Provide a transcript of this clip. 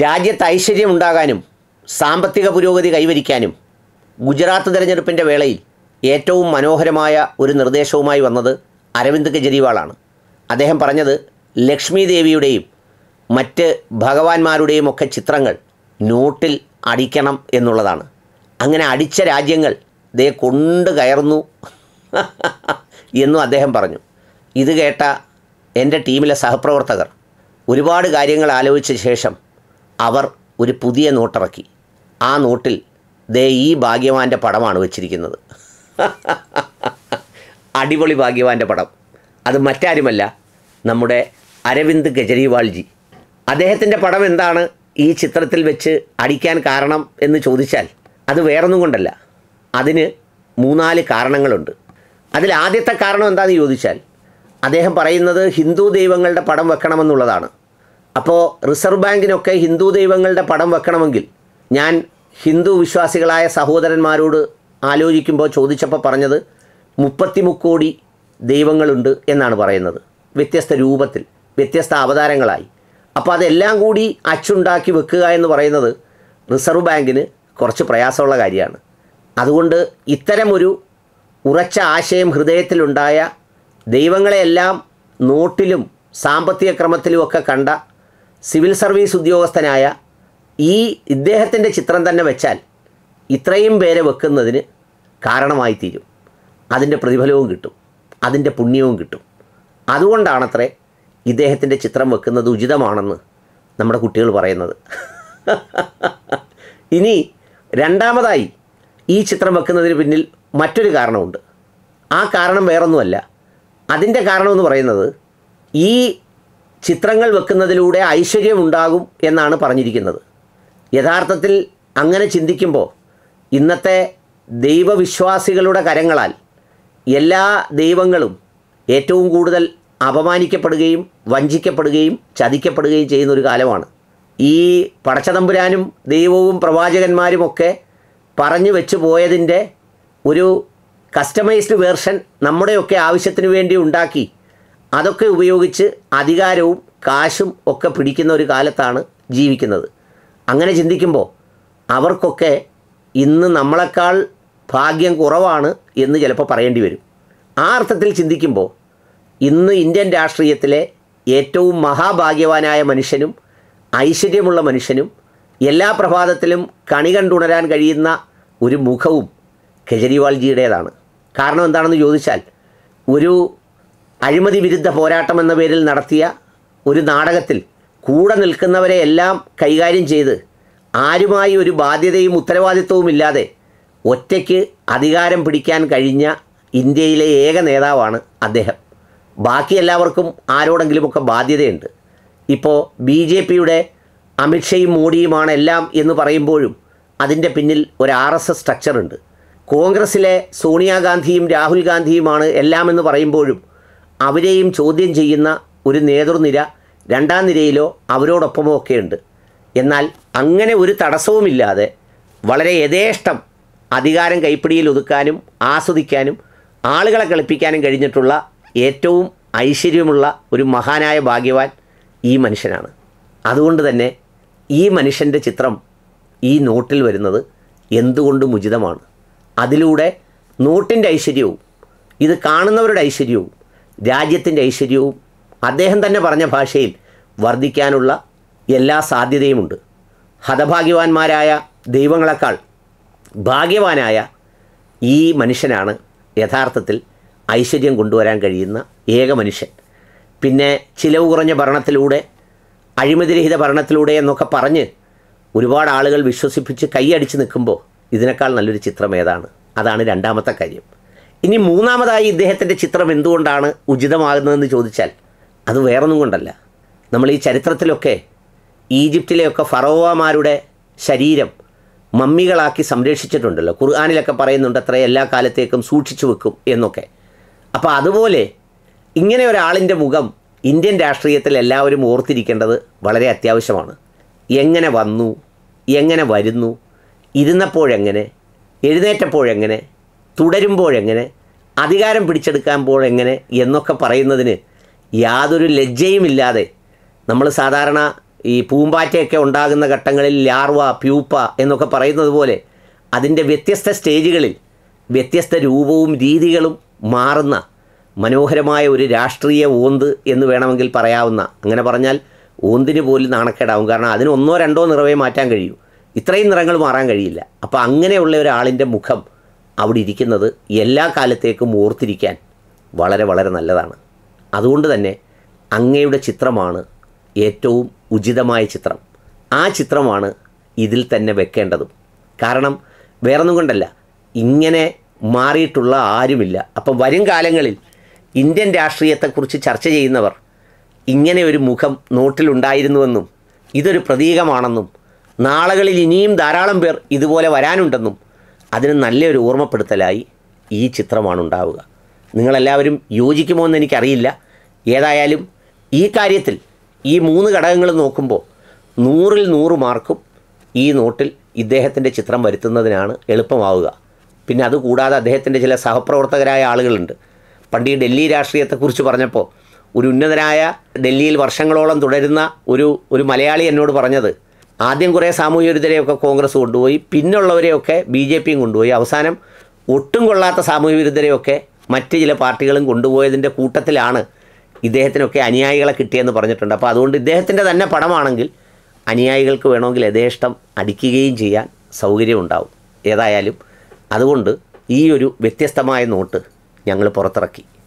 രാജ്യത്ത് ഐശ്വര്യം ഉണ്ടാകാനും സാമ്പത്തിക പുരോഗതി കൈവരിക്കാനും ഗുജറാത്ത് തെരഞ്ഞെടുപ്പിൻ്റെ വേളയിൽ ഏറ്റവും മനോഹരമായ ഒരു നിർദ്ദേശവുമായി വന്നത് അരവിന്ദ് കെജ്രിവാളാണ് അദ്ദേഹം പറഞ്ഞത് ലക്ഷ്മി ദേവിയുടെയും മറ്റ് ഭഗവാന്മാരുടെയും ഒക്കെ ചിത്രങ്ങൾ നോട്ടിൽ അടിക്കണം എന്നുള്ളതാണ് അങ്ങനെ അടിച്ച രാജ്യങ്ങൾ ദേ കൊണ്ട് കയറുന്നു എന്നും അദ്ദേഹം പറഞ്ഞു ഇത് കേട്ട എൻ്റെ ടീമിലെ സഹപ്രവർത്തകർ ഒരുപാട് കാര്യങ്ങൾ ആലോചിച്ച ശേഷം അവർ ഒരു പുതിയ നോട്ടിറക്കി ആ നോട്ടിൽ ദേ ഈ ഭാഗ്യവാൻ്റെ പടമാണ് വെച്ചിരിക്കുന്നത് അടിപൊളി ഭാഗ്യവാൻ്റെ പടം അത് മറ്റാരുമല്ല നമ്മുടെ അരവിന്ദ് കെജ്രിവാൾജി അദ്ദേഹത്തിൻ്റെ പടം എന്താണ് ഈ ചിത്രത്തിൽ വെച്ച് അടിക്കാൻ കാരണം എന്ന് ചോദിച്ചാൽ അത് വേറൊന്നും കൊണ്ടല്ല അതിന് മൂന്നാല് കാരണങ്ങളുണ്ട് അതിൽ ആദ്യത്തെ കാരണം എന്താണെന്ന് ചോദിച്ചാൽ അദ്ദേഹം പറയുന്നത് ഹിന്ദു ദൈവങ്ങളുടെ പടം വെക്കണമെന്നുള്ളതാണ് അപ്പോൾ റിസർവ് ബാങ്കിനൊക്കെ ഹിന്ദു ദൈവങ്ങളുടെ പടം വെക്കണമെങ്കിൽ ഞാൻ ഹിന്ദു വിശ്വാസികളായ സഹോദരന്മാരോട് ആലോചിക്കുമ്പോൾ ചോദിച്ചപ്പോൾ പറഞ്ഞത് മുക്കോടി ദൈവങ്ങളുണ്ട് എന്നാണ് പറയുന്നത് വ്യത്യസ്ത രൂപത്തിൽ വ്യത്യസ്ത അവതാരങ്ങളായി അപ്പോൾ അതെല്ലാം കൂടി അച്ചുണ്ടാക്കി വെക്കുക എന്ന് പറയുന്നത് റിസർവ് ബാങ്കിന് കുറച്ച് പ്രയാസമുള്ള കാര്യമാണ് അതുകൊണ്ട് ഇത്തരമൊരു ഉറച്ച ആശയം ഹൃദയത്തിലുണ്ടായ ദൈവങ്ങളെയെല്ലാം നോട്ടിലും സാമ്പത്തിക ക്രമത്തിലുമൊക്കെ കണ്ട സിവിൽ സർവീസ് ഉദ്യോഗസ്ഥനായ ഈ ഇദ്ദേഹത്തിൻ്റെ ചിത്രം തന്നെ വെച്ചാൽ ഇത്രയും പേരെ വെക്കുന്നതിന് കാരണമായി തീരും അതിൻ്റെ പ്രതിഫലവും കിട്ടും അതിൻ്റെ പുണ്യവും കിട്ടും അതുകൊണ്ടാണത്രേ ഇദ്ദേഹത്തിൻ്റെ ചിത്രം വെക്കുന്നത് ഉചിതമാണെന്ന് നമ്മുടെ കുട്ടികൾ പറയുന്നത് ഇനി രണ്ടാമതായി ഈ ചിത്രം വെക്കുന്നതിന് പിന്നിൽ മറ്റൊരു കാരണമുണ്ട് ആ കാരണം വേറൊന്നുമല്ല അതിൻ്റെ കാരണമെന്ന് പറയുന്നത് ഈ ചിത്രങ്ങൾ വെക്കുന്നതിലൂടെ ഉണ്ടാകും എന്നാണ് പറഞ്ഞിരിക്കുന്നത് യഥാർത്ഥത്തിൽ അങ്ങനെ ചിന്തിക്കുമ്പോൾ ഇന്നത്തെ ദൈവവിശ്വാസികളുടെ കരങ്ങളാൽ എല്ലാ ദൈവങ്ങളും ഏറ്റവും കൂടുതൽ അപമാനിക്കപ്പെടുകയും വഞ്ചിക്കപ്പെടുകയും ചതിക്കപ്പെടുകയും ചെയ്യുന്ന ഒരു കാലമാണ് ഈ പടച്ചതമ്പുരാനും ദൈവവും പ്രവാചകന്മാരുമൊക്കെ പറഞ്ഞു വെച്ചു പോയതിൻ്റെ ഒരു കസ്റ്റമൈസ്ഡ് വേർഷൻ നമ്മുടെയൊക്കെ ആവശ്യത്തിന് വേണ്ടി ഉണ്ടാക്കി അതൊക്കെ ഉപയോഗിച്ച് അധികാരവും കാശും ഒക്കെ പിടിക്കുന്ന ഒരു കാലത്താണ് ജീവിക്കുന്നത് അങ്ങനെ ചിന്തിക്കുമ്പോൾ അവർക്കൊക്കെ ഇന്ന് നമ്മളെക്കാൾ ഭാഗ്യം കുറവാണ് എന്ന് ചിലപ്പോൾ പറയേണ്ടി വരും ആ അർത്ഥത്തിൽ ചിന്തിക്കുമ്പോൾ ഇന്ന് ഇന്ത്യൻ രാഷ്ട്രീയത്തിലെ ഏറ്റവും മഹാഭാഗ്യവാനായ മനുഷ്യനും ഐശ്വര്യമുള്ള മനുഷ്യനും എല്ലാ പ്രഭാതത്തിലും കണി കണ്ടുണരാൻ കഴിയുന്ന ഒരു മുഖവും കെജ്രിവാൾജിയുടേതാണ് കാരണം എന്താണെന്ന് ചോദിച്ചാൽ ഒരു അഴിമതി വിരുദ്ധ പോരാട്ടം എന്ന പേരിൽ നടത്തിയ ഒരു നാടകത്തിൽ കൂടെ നിൽക്കുന്നവരെ എല്ലാം കൈകാര്യം ചെയ്ത് ആരുമായി ഒരു ബാധ്യതയും ഉത്തരവാദിത്വവും ഇല്ലാതെ ഒറ്റയ്ക്ക് അധികാരം പിടിക്കാൻ കഴിഞ്ഞ ഇന്ത്യയിലെ ഏക നേതാവാണ് അദ്ദേഹം ബാക്കി എല്ലാവർക്കും ആരോടെങ്കിലുമൊക്കെ ബാധ്യതയുണ്ട് ഇപ്പോൾ ബി ജെ പിയുടെ അമിത്ഷയും മോഡിയുമാണ് എല്ലാം എന്ന് പറയുമ്പോഴും അതിൻ്റെ പിന്നിൽ ഒരു ആർ എസ് എസ് സ്ട്രക്ചറുണ്ട് കോൺഗ്രസ്സിലെ സോണിയാഗാന്ധിയും രാഹുൽ ഗാന്ധിയുമാണ് എല്ലാമെന്ന് പറയുമ്പോഴും അവരെയും ചോദ്യം ചെയ്യുന്ന ഒരു നേതൃനിര രണ്ടാം നിരയിലോ അവരോടൊപ്പമോ ഒക്കെയുണ്ട് എന്നാൽ അങ്ങനെ ഒരു തടസ്സവുമില്ലാതെ വളരെ യഥേഷ്ടം അധികാരം കൈപ്പിടിയിൽ ഒതുക്കാനും ആസ്വദിക്കാനും ആളുകളെ കളിപ്പിക്കാനും കഴിഞ്ഞിട്ടുള്ള ഏറ്റവും ഐശ്വര്യമുള്ള ഒരു മഹാനായ ഭാഗ്യവാൻ ഈ മനുഷ്യനാണ് അതുകൊണ്ട് തന്നെ ഈ മനുഷ്യൻ്റെ ചിത്രം ഈ നോട്ടിൽ വരുന്നത് എന്തുകൊണ്ടും ഉചിതമാണ് അതിലൂടെ നോട്ടിൻ്റെ ഐശ്വര്യവും ഇത് കാണുന്നവരുടെ ഐശ്വര്യവും രാജ്യത്തിൻ്റെ ഐശ്വര്യവും അദ്ദേഹം തന്നെ പറഞ്ഞ ഭാഷയിൽ വർദ്ധിക്കാനുള്ള എല്ലാ സാധ്യതയുമുണ്ട് ഹതഭാഗ്യവാന്മാരായ ദൈവങ്ങളെക്കാൾ ഭാഗ്യവാനായ ഈ മനുഷ്യനാണ് യഥാർത്ഥത്തിൽ ഐശ്വര്യം കൊണ്ടുവരാൻ കഴിയുന്ന ഏക മനുഷ്യൻ പിന്നെ ചിലവ് കുറഞ്ഞ ഭരണത്തിലൂടെ അഴിമതിരഹിത ഭരണത്തിലൂടെ എന്നൊക്കെ പറഞ്ഞ് ഒരുപാട് ആളുകൾ വിശ്വസിപ്പിച്ച് കൈയടിച്ച് നിൽക്കുമ്പോൾ ഇതിനേക്കാൾ നല്ലൊരു ചിത്രം ഏതാണ് അതാണ് രണ്ടാമത്തെ കാര്യം ഇനി മൂന്നാമതായി ഇദ്ദേഹത്തിൻ്റെ ചിത്രം എന്തുകൊണ്ടാണ് ഉചിതമാകുന്നതെന്ന് ചോദിച്ചാൽ അത് വേറൊന്നും കൊണ്ടല്ല നമ്മൾ ഈ ചരിത്രത്തിലൊക്കെ ഈജിപ്തിലെയൊക്കെ ഫറോവമാരുടെ ശരീരം മമ്മികളാക്കി സംരക്ഷിച്ചിട്ടുണ്ടല്ലോ ഖുർആാനിലൊക്കെ പറയുന്നുണ്ട് അത്ര എല്ലാ കാലത്തേക്കും സൂക്ഷിച്ചു വെക്കും എന്നൊക്കെ അപ്പോൾ അതുപോലെ ഇങ്ങനെ ഒരാളിൻ്റെ മുഖം ഇന്ത്യൻ രാഷ്ട്രീയത്തിൽ എല്ലാവരും ഓർത്തിരിക്കേണ്ടത് വളരെ അത്യാവശ്യമാണ് എങ്ങനെ വന്നു എങ്ങനെ വരുന്നു ഇരുന്നപ്പോഴെങ്ങനെ എഴുന്നേറ്റപ്പോഴെങ്ങനെ തുടരുമ്പോഴെങ്ങനെ അധികാരം പിടിച്ചെടുക്കാൻ എങ്ങനെ എന്നൊക്കെ പറയുന്നതിന് യാതൊരു ലജ്ജയുമില്ലാതെ നമ്മൾ സാധാരണ ഈ പൂമ്പാറ്റയൊക്കെ ഉണ്ടാകുന്ന ഘട്ടങ്ങളിൽ ലാർവ പ്യൂപ്പ എന്നൊക്കെ പറയുന്നത് പോലെ അതിൻ്റെ വ്യത്യസ്ത സ്റ്റേജുകളിൽ വ്യത്യസ്ത രൂപവും രീതികളും മാറുന്ന മനോഹരമായ ഒരു രാഷ്ട്രീയ ഓന്ത് എന്ന് വേണമെങ്കിൽ പറയാവുന്ന അങ്ങനെ പറഞ്ഞാൽ ഓന്തിന് പോലും നാണക്കേടാവും കാരണം അതിന് ഒന്നോ രണ്ടോ നിറവേ മാറ്റാൻ കഴിയൂ ഇത്രയും നിറങ്ങൾ മാറാൻ കഴിയില്ല അപ്പോൾ അങ്ങനെയുള്ള ഒരാളിൻ്റെ മുഖം അവിടെ ഇരിക്കുന്നത് എല്ലാ കാലത്തേക്കും ഓർത്തിരിക്കാൻ വളരെ വളരെ നല്ലതാണ് അതുകൊണ്ട് തന്നെ അങ്ങയുടെ ചിത്രമാണ് ഏറ്റവും ഉചിതമായ ചിത്രം ആ ചിത്രമാണ് ഇതിൽ തന്നെ വെക്കേണ്ടതും കാരണം വേറൊന്നും കൊണ്ടല്ല ഇങ്ങനെ മാറിയിട്ടുള്ള ആരുമില്ല അപ്പം വരും കാലങ്ങളിൽ ഇന്ത്യൻ രാഷ്ട്രീയത്തെക്കുറിച്ച് ചർച്ച ചെയ്യുന്നവർ ഇങ്ങനെ ഒരു മുഖം നോട്ടിലുണ്ടായിരുന്നുവെന്നും ഇതൊരു പ്രതീകമാണെന്നും നാളുകളിൽ ഇനിയും ധാരാളം പേർ ഇതുപോലെ വരാനുണ്ടെന്നും അതിന് നല്ലൊരു ഓർമ്മപ്പെടുത്തലായി ഈ ചിത്രമാണ് ഉണ്ടാവുക നിങ്ങളെല്ലാവരും യോജിക്കുമോ എന്ന് എനിക്കറിയില്ല ഏതായാലും ഈ കാര്യത്തിൽ ഈ മൂന്ന് ഘടകങ്ങൾ നോക്കുമ്പോൾ നൂറിൽ നൂറ് മാർക്കും ഈ നോട്ടിൽ ഇദ്ദേഹത്തിൻ്റെ ചിത്രം വരുത്തുന്നതിനാണ് എളുപ്പമാവുക പിന്നെ അതുകൂടാതെ അദ്ദേഹത്തിൻ്റെ ചില സഹപ്രവർത്തകരായ ആളുകളുണ്ട് പണ്ട് ഈ ഡൽഹി രാഷ്ട്രീയത്തെക്കുറിച്ച് പറഞ്ഞപ്പോൾ ഒരു ഉന്നതനായ ഡൽഹിയിൽ വർഷങ്ങളോളം തുടരുന്ന ഒരു ഒരു മലയാളി എന്നോട് പറഞ്ഞത് ആദ്യം കുറേ സാമൂഹ്യ വിരുദ്ധരെയൊക്കെ കോൺഗ്രസ് കൊണ്ടുപോയി പിന്നുള്ളവരെയൊക്കെ ബി ജെ പിയും കൊണ്ടുപോയി അവസാനം ഒട്ടും കൊള്ളാത്ത സാമൂഹ്യ വിരുദ്ധരെയൊക്കെ മറ്റ് ചില പാർട്ടികളും കൊണ്ടുപോയതിൻ്റെ കൂട്ടത്തിലാണ് ഇദ്ദേഹത്തിനൊക്കെ അനുയായികളെ കിട്ടിയെന്ന് പറഞ്ഞിട്ടുണ്ട് അപ്പോൾ അതുകൊണ്ട് ഇദ്ദേഹത്തിൻ്റെ തന്നെ പടമാണെങ്കിൽ അനുയായികൾക്ക് വേണമെങ്കിൽ യഥേഷ്ടം അടിക്കുകയും ചെയ്യാൻ സൗകര്യമുണ്ടാവും ഏതായാലും അതുകൊണ്ട് ഈ ഒരു വ്യത്യസ്തമായ നോട്ട് ഞങ്ങൾ പുറത്തിറക്കി